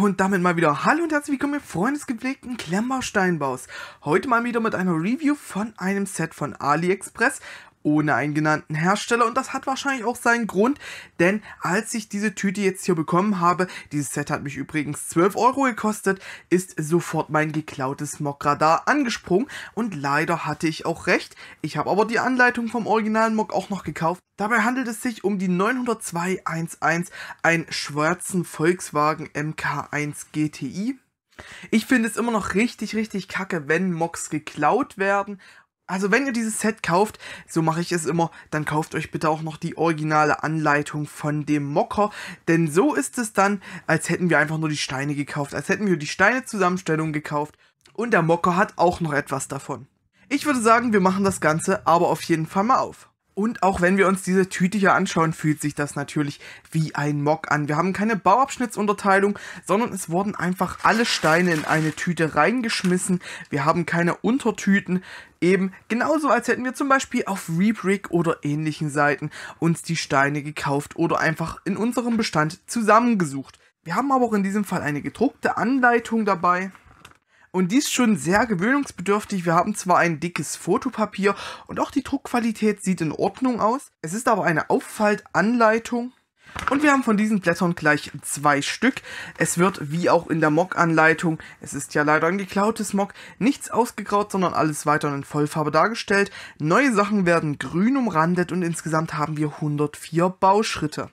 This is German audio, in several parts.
Und damit mal wieder Hallo und herzlich willkommen, ihr Freunde des gepflegten Klemmbausteinbaus. Heute mal wieder mit einer Review von einem Set von AliExpress, ohne einen genannten Hersteller und das hat wahrscheinlich auch seinen Grund, denn als ich diese Tüte jetzt hier bekommen habe, dieses Set hat mich übrigens 12 Euro gekostet, ist sofort mein geklautes Mockradar angesprungen und leider hatte ich auch recht. Ich habe aber die Anleitung vom originalen Mock auch noch gekauft. Dabei handelt es sich um die 90211, einen schwarzen Volkswagen MK1 GTI. Ich finde es immer noch richtig, richtig kacke, wenn Mocks geklaut werden also wenn ihr dieses Set kauft, so mache ich es immer, dann kauft euch bitte auch noch die originale Anleitung von dem Mocker, denn so ist es dann, als hätten wir einfach nur die Steine gekauft, als hätten wir die Steinezusammenstellung gekauft und der Mocker hat auch noch etwas davon. Ich würde sagen, wir machen das Ganze aber auf jeden Fall mal auf. Und auch wenn wir uns diese Tüte hier anschauen, fühlt sich das natürlich wie ein Mock an. Wir haben keine Bauabschnittsunterteilung, sondern es wurden einfach alle Steine in eine Tüte reingeschmissen. Wir haben keine Untertüten. Eben genauso, als hätten wir zum Beispiel auf Rebrick oder ähnlichen Seiten uns die Steine gekauft oder einfach in unserem Bestand zusammengesucht. Wir haben aber auch in diesem Fall eine gedruckte Anleitung dabei, und die ist schon sehr gewöhnungsbedürftig. Wir haben zwar ein dickes Fotopapier und auch die Druckqualität sieht in Ordnung aus. Es ist aber eine Auffaltanleitung. Und wir haben von diesen Blättern gleich zwei Stück. Es wird, wie auch in der Mock-Anleitung, es ist ja leider ein geklautes Mock, nichts ausgegraut, sondern alles weiter in Vollfarbe dargestellt. Neue Sachen werden grün umrandet und insgesamt haben wir 104 Bauschritte.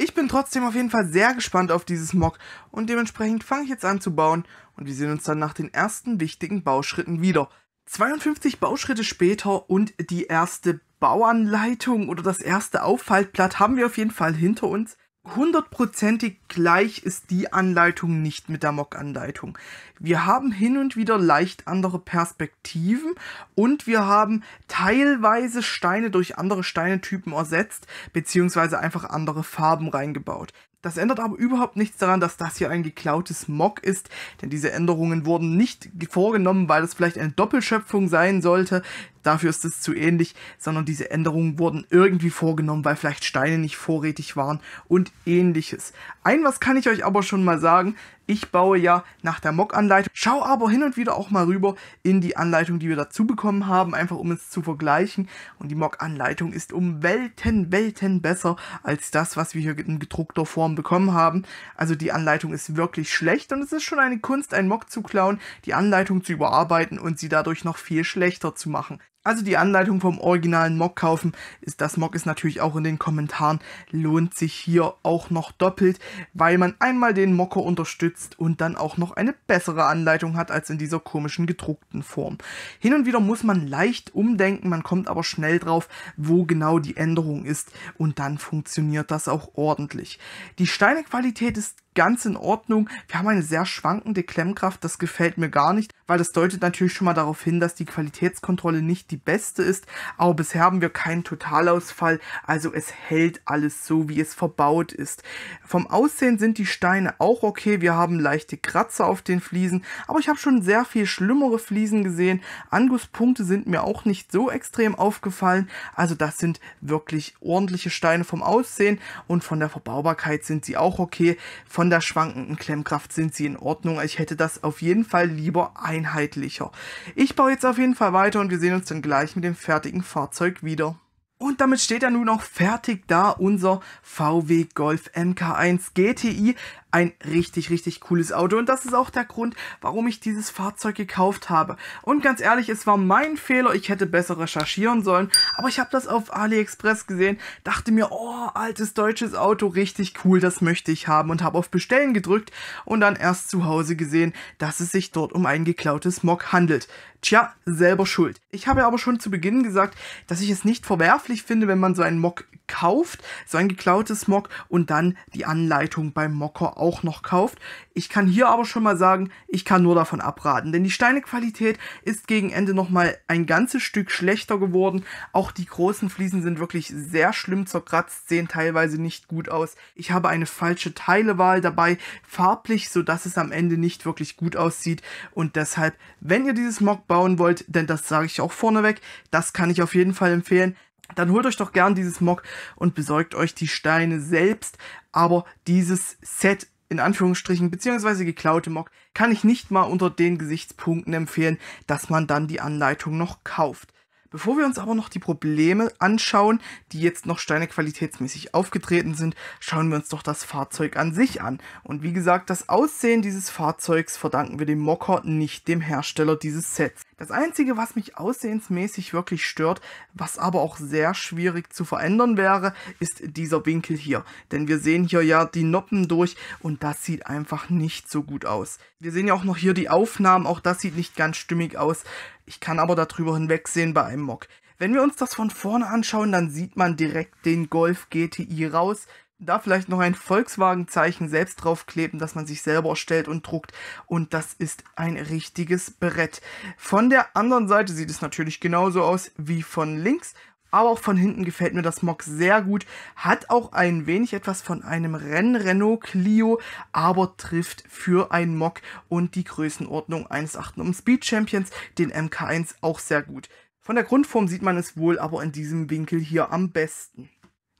Ich bin trotzdem auf jeden Fall sehr gespannt auf dieses Mock und dementsprechend fange ich jetzt an zu bauen und wir sehen uns dann nach den ersten wichtigen Bauschritten wieder. 52 Bauschritte später und die erste Bauanleitung oder das erste Auffaltblatt haben wir auf jeden Fall hinter uns. Hundertprozentig gleich ist die Anleitung nicht mit der Mock-Anleitung. Wir haben hin und wieder leicht andere Perspektiven und wir haben teilweise Steine durch andere Steinetypen ersetzt, beziehungsweise einfach andere Farben reingebaut. Das ändert aber überhaupt nichts daran, dass das hier ein geklautes Mock ist, denn diese Änderungen wurden nicht vorgenommen, weil es vielleicht eine Doppelschöpfung sein sollte, dafür ist es zu ähnlich, sondern diese Änderungen wurden irgendwie vorgenommen, weil vielleicht Steine nicht vorrätig waren und ähnliches. Ein was kann ich euch aber schon mal sagen, ich baue ja nach der Mock-Anleitung, schau aber hin und wieder auch mal rüber in die Anleitung, die wir dazu bekommen haben, einfach um es zu vergleichen und die Mock-Anleitung ist um Welten, Welten besser als das, was wir hier in gedruckter Form bekommen haben. Also die Anleitung ist wirklich schlecht und es ist schon eine Kunst, einen Mock zu klauen, die Anleitung zu überarbeiten und sie dadurch noch viel schlechter zu machen. Also die Anleitung vom originalen Mock kaufen. Das Mock ist natürlich auch in den Kommentaren. Lohnt sich hier auch noch doppelt, weil man einmal den Mocker unterstützt und dann auch noch eine bessere Anleitung hat als in dieser komischen gedruckten Form. Hin und wieder muss man leicht umdenken, man kommt aber schnell drauf, wo genau die Änderung ist und dann funktioniert das auch ordentlich. Die Steinequalität ist ganz in Ordnung. Wir haben eine sehr schwankende Klemmkraft, das gefällt mir gar nicht, weil das deutet natürlich schon mal darauf hin, dass die Qualitätskontrolle nicht die beste ist. Aber bisher haben wir keinen Totalausfall, also es hält alles so, wie es verbaut ist. Vom Aussehen sind die Steine auch okay. Wir haben leichte Kratzer auf den Fliesen, aber ich habe schon sehr viel schlimmere Fliesen gesehen. Angusspunkte sind mir auch nicht so extrem aufgefallen. Also das sind wirklich ordentliche Steine vom Aussehen und von der Verbaubarkeit sind sie auch okay. Von von der schwankenden Klemmkraft sind sie in Ordnung. Ich hätte das auf jeden Fall lieber einheitlicher. Ich baue jetzt auf jeden Fall weiter und wir sehen uns dann gleich mit dem fertigen Fahrzeug wieder. Und damit steht er nun auch fertig da unser VW Golf MK1 GTI ein richtig, richtig cooles Auto. Und das ist auch der Grund, warum ich dieses Fahrzeug gekauft habe. Und ganz ehrlich, es war mein Fehler. Ich hätte besser recherchieren sollen. Aber ich habe das auf AliExpress gesehen, dachte mir, oh, altes deutsches Auto, richtig cool, das möchte ich haben. Und habe auf Bestellen gedrückt und dann erst zu Hause gesehen, dass es sich dort um ein geklautes Mock handelt. Tja, selber schuld. Ich habe aber schon zu Beginn gesagt, dass ich es nicht verwerflich finde, wenn man so einen Mock kauft, so ein geklautes Mock und dann die Anleitung beim Mocker auch noch kauft. Ich kann hier aber schon mal sagen, ich kann nur davon abraten, denn die Steinequalität ist gegen Ende nochmal ein ganzes Stück schlechter geworden. Auch die großen Fliesen sind wirklich sehr schlimm zerkratzt, sehen teilweise nicht gut aus. Ich habe eine falsche Teilewahl dabei, farblich, sodass es am Ende nicht wirklich gut aussieht und deshalb, wenn ihr dieses Mock bauen wollt, denn das sage ich auch vorneweg, das kann ich auf jeden Fall empfehlen, dann holt euch doch gern dieses Mock und besorgt euch die Steine selbst aber dieses Set in Anführungsstrichen beziehungsweise geklaute Mock kann ich nicht mal unter den Gesichtspunkten empfehlen, dass man dann die Anleitung noch kauft. Bevor wir uns aber noch die Probleme anschauen, die jetzt noch Steine qualitätsmäßig aufgetreten sind, schauen wir uns doch das Fahrzeug an sich an. Und wie gesagt, das Aussehen dieses Fahrzeugs verdanken wir dem Mocker, nicht dem Hersteller dieses Sets. Das Einzige, was mich aussehensmäßig wirklich stört, was aber auch sehr schwierig zu verändern wäre, ist dieser Winkel hier. Denn wir sehen hier ja die Noppen durch und das sieht einfach nicht so gut aus. Wir sehen ja auch noch hier die Aufnahmen, auch das sieht nicht ganz stimmig aus. Ich kann aber darüber hinwegsehen bei einem Mock. Wenn wir uns das von vorne anschauen, dann sieht man direkt den Golf GTI raus da vielleicht noch ein Volkswagen-Zeichen selbst draufkleben, das man sich selber stellt und druckt. Und das ist ein richtiges Brett. Von der anderen Seite sieht es natürlich genauso aus wie von links. Aber auch von hinten gefällt mir das Mock sehr gut. Hat auch ein wenig etwas von einem Renn-Renault Clio, aber trifft für ein Mock und die Größenordnung eines 8 um Speed Champions, den MK1, auch sehr gut. Von der Grundform sieht man es wohl aber in diesem Winkel hier am besten.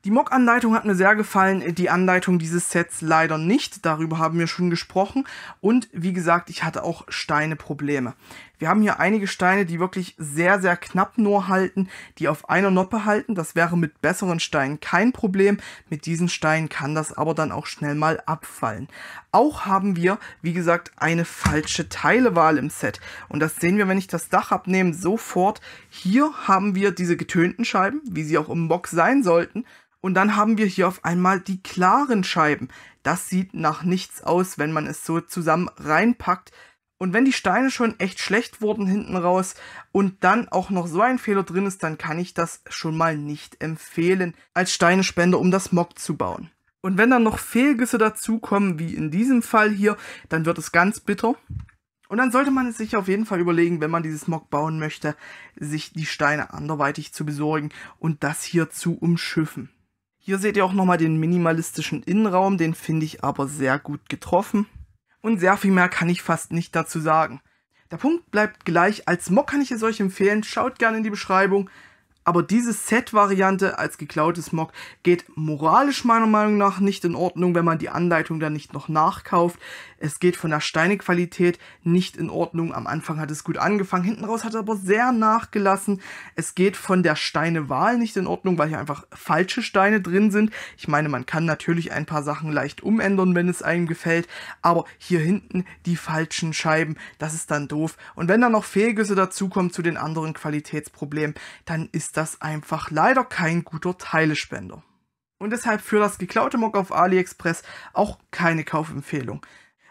Die Mock-Anleitung hat mir sehr gefallen, die Anleitung dieses Sets leider nicht, darüber haben wir schon gesprochen und wie gesagt, ich hatte auch Steine-Probleme. Wir haben hier einige Steine, die wirklich sehr, sehr knapp nur halten, die auf einer Noppe halten. Das wäre mit besseren Steinen kein Problem. Mit diesen Steinen kann das aber dann auch schnell mal abfallen. Auch haben wir, wie gesagt, eine falsche Teilewahl im Set. Und das sehen wir, wenn ich das Dach abnehme, sofort. Hier haben wir diese getönten Scheiben, wie sie auch im Box sein sollten. Und dann haben wir hier auf einmal die klaren Scheiben. Das sieht nach nichts aus, wenn man es so zusammen reinpackt. Und wenn die Steine schon echt schlecht wurden hinten raus und dann auch noch so ein Fehler drin ist, dann kann ich das schon mal nicht empfehlen als Steinespender, um das Mock zu bauen. Und wenn dann noch Fehlgüsse dazukommen, wie in diesem Fall hier, dann wird es ganz bitter. Und dann sollte man es sich auf jeden Fall überlegen, wenn man dieses Mock bauen möchte, sich die Steine anderweitig zu besorgen und das hier zu umschiffen. Hier seht ihr auch nochmal den minimalistischen Innenraum, den finde ich aber sehr gut getroffen. Und sehr viel mehr kann ich fast nicht dazu sagen. Der Punkt bleibt gleich, als Mock kann ich es euch empfehlen, schaut gerne in die Beschreibung. Aber diese Set-Variante als geklautes Mock geht moralisch meiner Meinung nach nicht in Ordnung, wenn man die Anleitung dann nicht noch nachkauft. Es geht von der Steinequalität nicht in Ordnung. Am Anfang hat es gut angefangen, hinten raus hat es aber sehr nachgelassen. Es geht von der Steinewahl nicht in Ordnung, weil hier einfach falsche Steine drin sind. Ich meine, man kann natürlich ein paar Sachen leicht umändern, wenn es einem gefällt, aber hier hinten die falschen Scheiben, das ist dann doof. Und wenn dann noch Fehlgüsse dazukommen zu den anderen Qualitätsproblemen, dann ist das einfach leider kein guter Teilespender. Und deshalb für das geklaute Mock auf AliExpress auch keine Kaufempfehlung.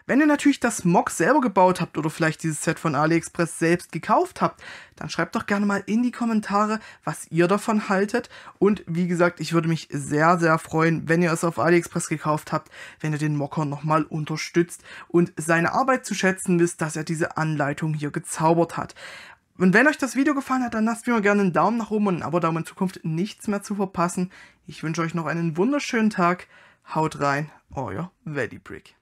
Wenn ihr natürlich das Mock selber gebaut habt oder vielleicht dieses Set von AliExpress selbst gekauft habt, dann schreibt doch gerne mal in die Kommentare, was ihr davon haltet. Und wie gesagt, ich würde mich sehr, sehr freuen, wenn ihr es auf AliExpress gekauft habt, wenn ihr den Mocker nochmal unterstützt und seine Arbeit zu schätzen wisst, dass er diese Anleitung hier gezaubert hat. Und wenn euch das Video gefallen hat, dann lasst mir gerne einen Daumen nach oben und ein Abo, da um in Zukunft nichts mehr zu verpassen. Ich wünsche euch noch einen wunderschönen Tag. Haut rein, euer Vedibrick.